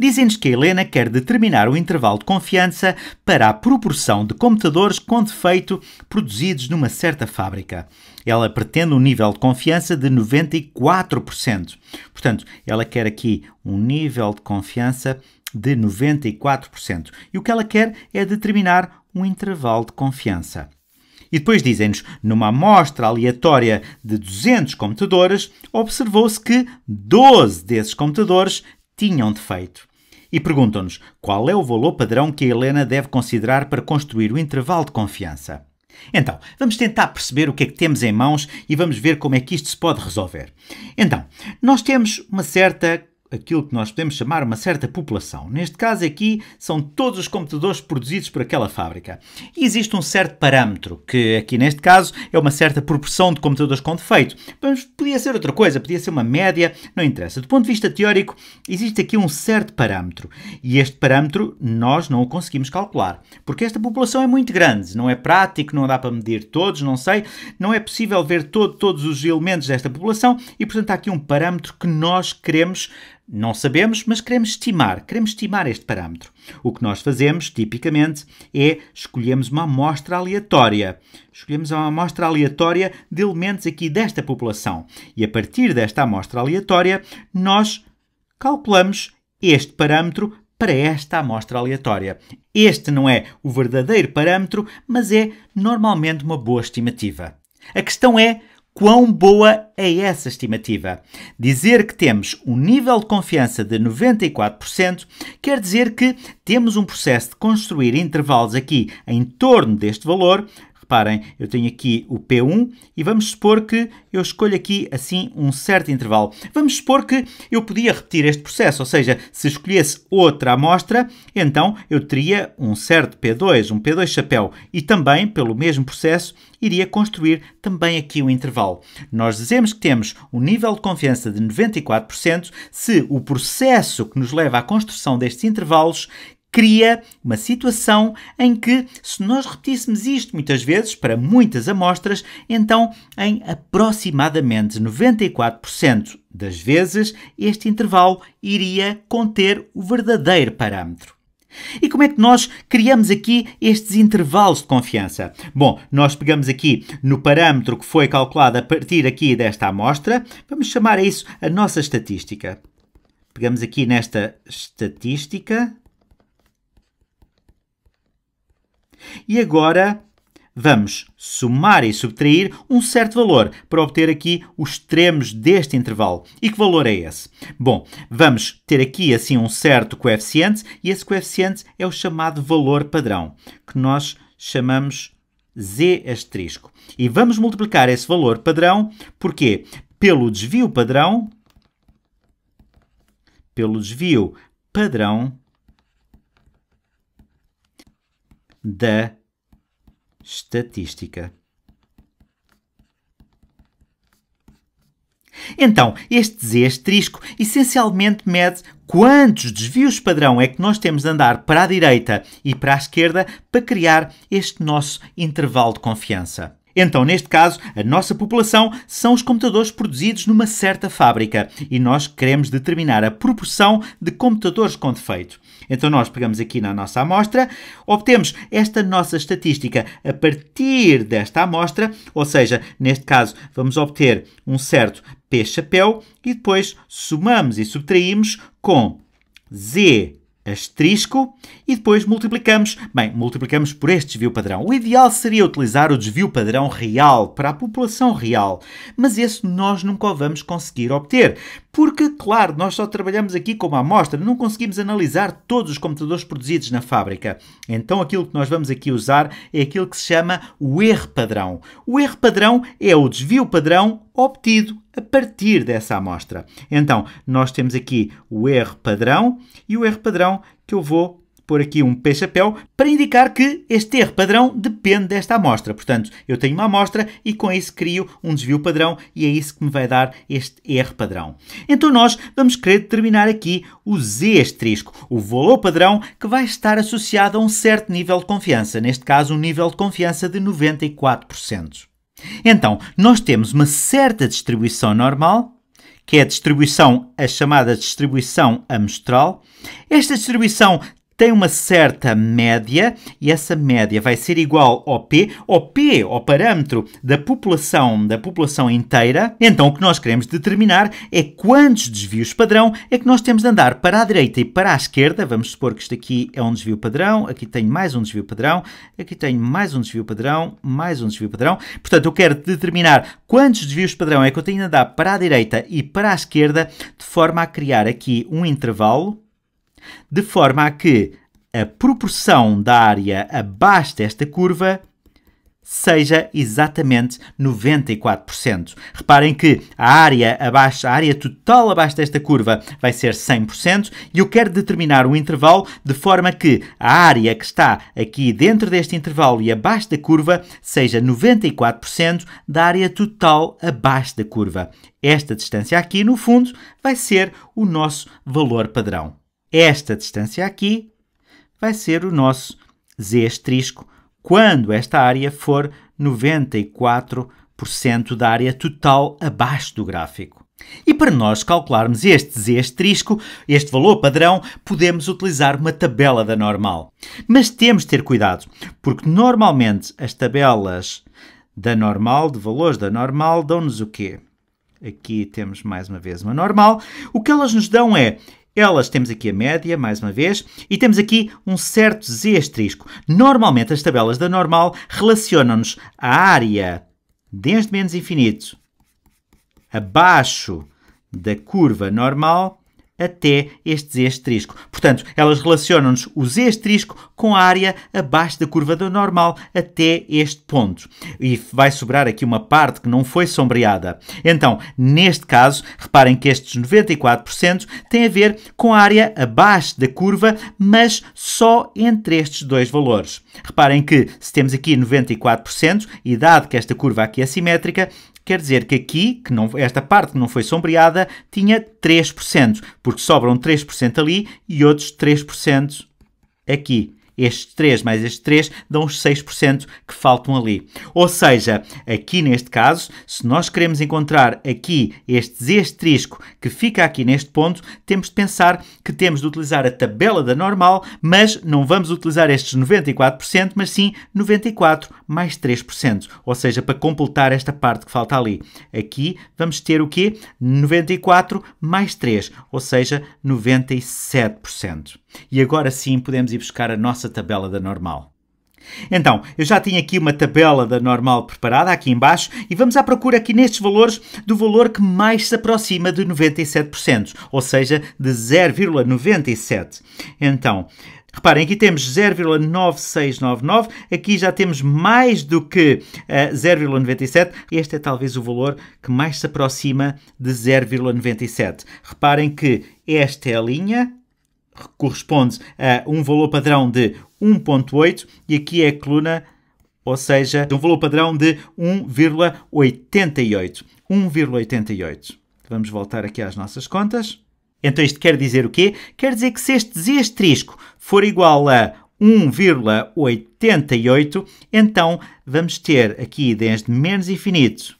dizem-nos que a Helena quer determinar o intervalo de confiança para a proporção de computadores com defeito produzidos numa certa fábrica. Ela pretende um nível de confiança de 94%. Portanto, ela quer aqui um nível de confiança de 94%. E o que ela quer é determinar um intervalo de confiança. E depois dizem-nos, numa amostra aleatória de 200 computadores, observou-se que 12 desses computadores tinham defeito e perguntam-nos qual é o valor padrão que a Helena deve considerar para construir o intervalo de confiança. Então, vamos tentar perceber o que é que temos em mãos e vamos ver como é que isto se pode resolver. Então, nós temos uma certa aquilo que nós podemos chamar uma certa população. Neste caso aqui são todos os computadores produzidos por aquela fábrica. E existe um certo parâmetro, que aqui neste caso é uma certa proporção de computadores com defeito. Mas podia ser outra coisa, podia ser uma média, não interessa. Do ponto de vista teórico, existe aqui um certo parâmetro. E este parâmetro nós não o conseguimos calcular, porque esta população é muito grande, não é prático, não dá para medir todos, não sei, não é possível ver todo, todos os elementos desta população e, portanto, há aqui um parâmetro que nós queremos não sabemos, mas queremos estimar, queremos estimar este parâmetro. O que nós fazemos, tipicamente, é escolhemos uma amostra aleatória. Escolhemos uma amostra aleatória de elementos aqui desta população. E a partir desta amostra aleatória, nós calculamos este parâmetro para esta amostra aleatória. Este não é o verdadeiro parâmetro, mas é normalmente uma boa estimativa. A questão é Quão boa é essa estimativa? Dizer que temos um nível de confiança de 94% quer dizer que temos um processo de construir intervalos aqui em torno deste valor reparem, eu tenho aqui o P1 e vamos supor que eu escolho aqui assim um certo intervalo. Vamos supor que eu podia repetir este processo, ou seja, se escolhesse outra amostra, então eu teria um certo P2, um P2 chapéu e também, pelo mesmo processo, iria construir também aqui o um intervalo. Nós dizemos que temos um nível de confiança de 94% se o processo que nos leva à construção destes intervalos cria uma situação em que, se nós repetíssemos isto muitas vezes, para muitas amostras, então em aproximadamente 94% das vezes, este intervalo iria conter o verdadeiro parâmetro. E como é que nós criamos aqui estes intervalos de confiança? Bom, nós pegamos aqui no parâmetro que foi calculado a partir aqui desta amostra, vamos chamar a isso a nossa estatística. Pegamos aqui nesta estatística, E agora vamos somar e subtrair um certo valor para obter aqui os extremos deste intervalo. E que valor é esse? Bom, vamos ter aqui assim um certo coeficiente e esse coeficiente é o chamado valor padrão, que nós chamamos z asterisco. E vamos multiplicar esse valor padrão, porquê? Pelo desvio padrão, pelo desvio padrão da estatística. Então, este Z asterisco essencialmente mede quantos desvios padrão é que nós temos de andar para a direita e para a esquerda para criar este nosso intervalo de confiança. Então, neste caso, a nossa população são os computadores produzidos numa certa fábrica e nós queremos determinar a proporção de computadores com defeito. Então, nós pegamos aqui na nossa amostra, obtemos esta nossa estatística a partir desta amostra, ou seja, neste caso, vamos obter um certo P chapéu e depois somamos e subtraímos com Z asterisco e depois multiplicamos. Bem, multiplicamos por este desvio padrão. O ideal seria utilizar o desvio padrão real para a população real, mas esse nós nunca o vamos conseguir obter, porque, claro, nós só trabalhamos aqui com uma amostra, não conseguimos analisar todos os computadores produzidos na fábrica. Então aquilo que nós vamos aqui usar é aquilo que se chama o erro padrão. O erro padrão é o desvio padrão obtido a partir dessa amostra. Então, nós temos aqui o erro padrão e o erro padrão que eu vou pôr aqui um P-chapéu para indicar que este erro padrão depende desta amostra. Portanto, eu tenho uma amostra e com isso crio um desvio padrão e é isso que me vai dar este erro padrão. Então nós vamos querer determinar aqui o Z asterisco, o valor padrão que vai estar associado a um certo nível de confiança, neste caso um nível de confiança de 94%. Então, nós temos uma certa distribuição normal, que é a distribuição, a chamada distribuição amostral. Esta distribuição tem uma certa média e essa média vai ser igual ao P, ao P, ao parâmetro da população, da população inteira. Então o que nós queremos determinar é quantos desvios padrão é que nós temos de andar para a direita e para a esquerda. Vamos supor que isto aqui é um desvio padrão, aqui tenho mais um desvio padrão, aqui tenho mais um desvio padrão, mais um desvio padrão. Portanto, eu quero determinar quantos desvios padrão é que eu tenho de andar para a direita e para a esquerda, de forma a criar aqui um intervalo de forma a que a proporção da área abaixo desta curva seja exatamente 94%. Reparem que a área abaixo, a área total abaixo desta curva vai ser 100% e eu quero determinar o intervalo de forma que a área que está aqui dentro deste intervalo e abaixo da curva seja 94% da área total abaixo da curva. Esta distância aqui, no fundo, vai ser o nosso valor padrão. Esta distância aqui vai ser o nosso z asterisco quando esta área for 94% da área total abaixo do gráfico. E para nós calcularmos este z asterisco, este valor padrão, podemos utilizar uma tabela da normal. Mas temos de ter cuidado, porque normalmente as tabelas da normal, de valores da normal, dão-nos o quê? Aqui temos mais uma vez uma normal. O que elas nos dão é elas temos aqui a média, mais uma vez, e temos aqui um certo Z asterisco. Normalmente as tabelas da normal relacionam-nos a área desde menos infinito abaixo da curva normal até estes estrisco. Portanto, elas relacionam-nos os estrisco com a área abaixo da curva do normal até este ponto. E vai sobrar aqui uma parte que não foi sombreada. Então, neste caso, reparem que estes 94% têm a ver com a área abaixo da curva, mas só entre estes dois valores. Reparem que se temos aqui 94%, e dado que esta curva aqui é simétrica, quer dizer que aqui, que não, esta parte que não foi sombreada, tinha 3%, porque sobram 3% ali e outros 3% aqui estes 3 mais estes 3 dão os 6% que faltam ali. Ou seja, aqui neste caso, se nós queremos encontrar aqui este z' que fica aqui neste ponto, temos de pensar que temos de utilizar a tabela da normal, mas não vamos utilizar estes 94%, mas sim 94% mais 3%, ou seja, para completar esta parte que falta ali. Aqui vamos ter o quê? 94 mais 3, ou seja, 97%. E agora sim podemos ir buscar a nossa tabela da normal. Então, eu já tenho aqui uma tabela da normal preparada aqui embaixo e vamos à procura aqui nestes valores do valor que mais se aproxima de 97%, ou seja, de 0,97. Então, Reparem, aqui temos 0,9699, aqui já temos mais do que uh, eh, 0,97. Este é talvez o valor que mais se aproxima de 0,97. Reparem que esta é a linha, corresponde a um valor padrão de 1.8 e aqui é a coluna, ou seja, de um valor padrão de 1,88. 1,88. Vamos voltar aqui às nossas contas. Então isto quer dizer o quê? Quer dizer que se este z asterisco for igual a 1,88, então vamos ter aqui desde menos infinito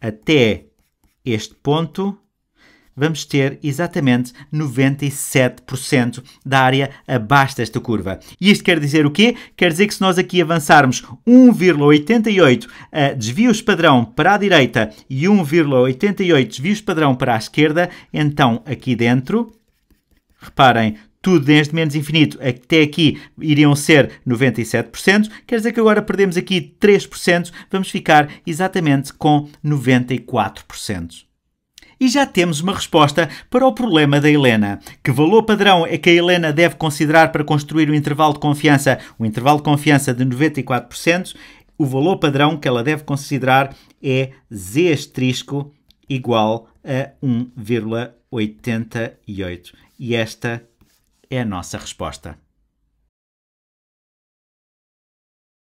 até este ponto vamos ter exatamente 97% da área abaixo desta curva. E isto quer dizer o quê? Quer dizer que se nós aqui avançarmos 1,88 eh, desvios padrão para a direita e 1,88 desvios padrão para a esquerda, então aqui dentro, reparem, tudo desde menos infinito até aqui iriam ser 97%, quer dizer que agora perdemos aqui 3%, vamos ficar exatamente com 94%. E já temos uma resposta para o problema da Helena. Que valor padrão é que a Helena deve considerar para construir o intervalo de confiança? O intervalo de confiança de 94%, o valor padrão que ela deve considerar é Z asterisco igual a 1,88. E esta é a nossa resposta.